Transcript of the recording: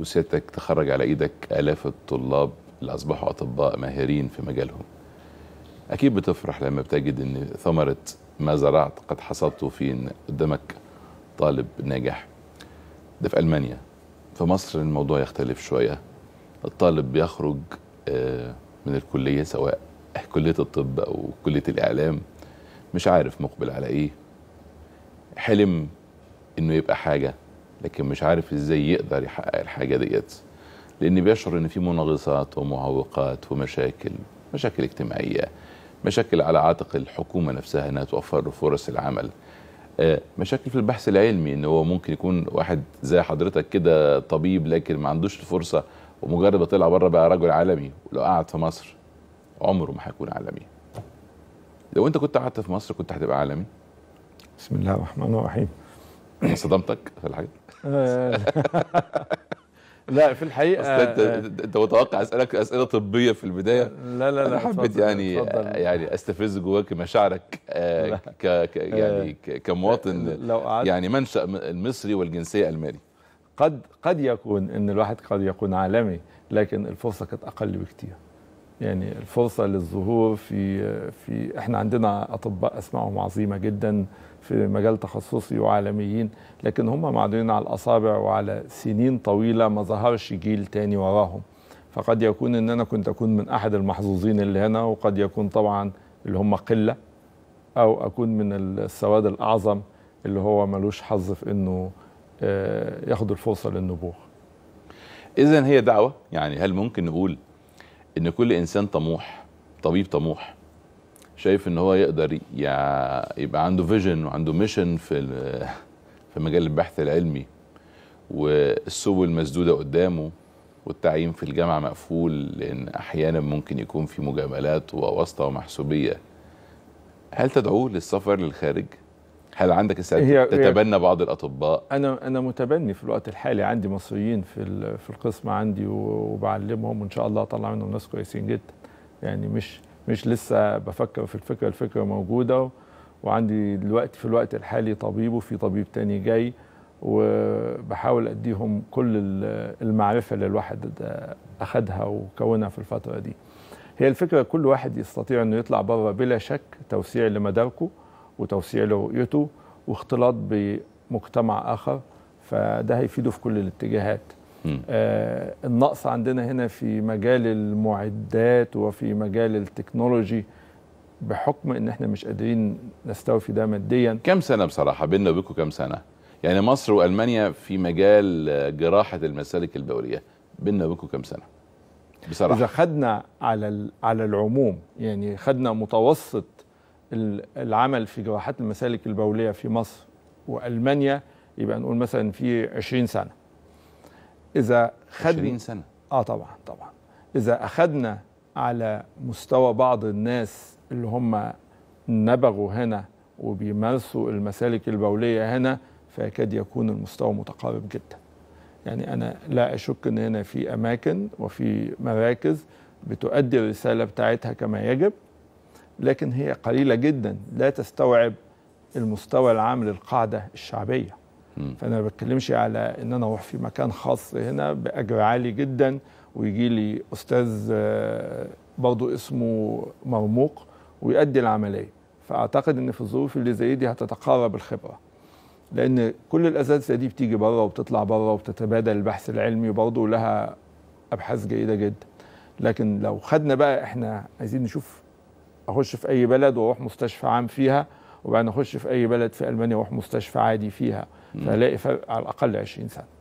وسيادتك تخرج على ايدك الاف الطلاب اللي اصبحوا اطباء ماهرين في مجالهم اكيد بتفرح لما بتجد ان ثمره ما زرعت قد حصدته في ان قدامك طالب ناجح ده في المانيا في مصر الموضوع يختلف شويه الطالب بيخرج آه، من الكليه سواء كليه الطب او كليه الاعلام مش عارف مقبل على ايه حلم انه يبقى حاجه لكن مش عارف ازاي يقدر يحقق الحاجه ديت لان بيشعر ان في مناغصات ومعوقات ومشاكل مشاكل اجتماعيه مشاكل على عاتق الحكومه نفسها انها توفر له فرص العمل آه، مشاكل في البحث العلمي ان هو ممكن يكون واحد زي حضرتك كده طبيب لكن ما عندوش الفرصه ومجرد ما طلع بره بقى رجل عالمي ولو قعد في مصر عمره ما هيكون عالمي لو انت كنت قعدت في مصر كنت هتبقى عالمي بسم الله الرحمن الرحيم صدمتك في الحاجات آه. لا في الحقيقه آه. انت انت متوقع اسالك اسئله طبيه في البدايه لا لا لا حبيت يعني فضل. آه، يعني استفز جواك مشاعرك ك يعني كمواطن لو يعني منشا المصري والجنسيه الماني قد قد يكون ان الواحد قد يكون عالمي لكن الفرصه كانت اقل بكتير يعني الفرصه للظهور في في احنا عندنا اطباء اسمائهم عظيمه جدا في مجال تخصصي وعالميين لكن هم معدودين على الاصابع وعلى سنين طويله ما ظهرش جيل تاني وراهم فقد يكون ان انا كنت اكون من احد المحظوظين اللي هنا وقد يكون طبعا اللي هم قله او اكون من السواد الاعظم اللي هو ملوش حظ في انه آه، ياخد الفرصه للنبوغ. اذا هي دعوه يعني هل ممكن نقول ان كل انسان طموح طبيب طموح شايف ان هو يقدر يبقى عنده فيجن وعنده ميشن في في مجال البحث العلمي والسبل مسدوده قدامه والتعيين في الجامعه مقفول لان احيانا ممكن يكون في مجاملات وواسطه ومحسوبيه هل تدعوه للسفر للخارج هل عندك استعداد تتبنى هي بعض الاطباء انا انا متبني في الوقت الحالي عندي مصريين في في القسم عندي وبعلمهم وان شاء الله اطلع منهم ناس كويسين جدا يعني مش مش لسه بفكر في الفكره الفكره موجوده وعندي دلوقتي في الوقت الحالي طبيب وفي طبيب تاني جاي وبحاول اديهم كل المعرفه اللي الواحد اخدها وكونها في الفتره دي هي الفكره كل واحد يستطيع انه يطلع بره بلا شك توسيع لمداركه وتوسيع لرؤيته واختلاط بمجتمع آخر فده هيفيده في كل الاتجاهات آه النقص عندنا هنا في مجال المعدات وفي مجال التكنولوجي بحكم ان احنا مش قادرين نستوفي ده ماديا كم سنه بصراحه بيننا وبينكم كم سنه يعني مصر والمانيا في مجال آه، جراحه المسالك البوليه بيننا وبينكم كم سنه بصراحه اذا خدنا على على العموم يعني خدنا متوسط العمل في جراحات المسالك البوليه في مصر والمانيا يبقى نقول مثلا في 20 سنه اذا خد 20 سنه اه طبعا طبعا اذا اخذنا على مستوى بعض الناس اللي هم نبغوا هنا وبيمارسوا المسالك البوليه هنا فيكاد يكون المستوى متقارب جدا يعني انا لا اشك ان هنا في اماكن وفي مراكز بتؤدي الرساله بتاعتها كما يجب لكن هي قليلة جدا لا تستوعب المستوى العام للقاعدة الشعبية فأنا ما بتكلمش على إن أنا أروح في مكان خاص هنا بأجر عالي جدا ويجي لي أستاذ آه، برضو اسمه مرموق ويؤدي العملية فأعتقد إن في الظروف اللي زي دي هتتقارب الخبرة لأن كل الأساتذة دي بتيجي بره وبتطلع بره وبتتبادل البحث العلمي برضه لها أبحاث جيدة جدا لكن لو خدنا بقى إحنا عايزين نشوف اخش في اي بلد واروح مستشفى عام فيها وبعدين اخش في اي بلد في المانيا واروح مستشفى عادي فيها فالاقي فرق على الاقل 20 سنه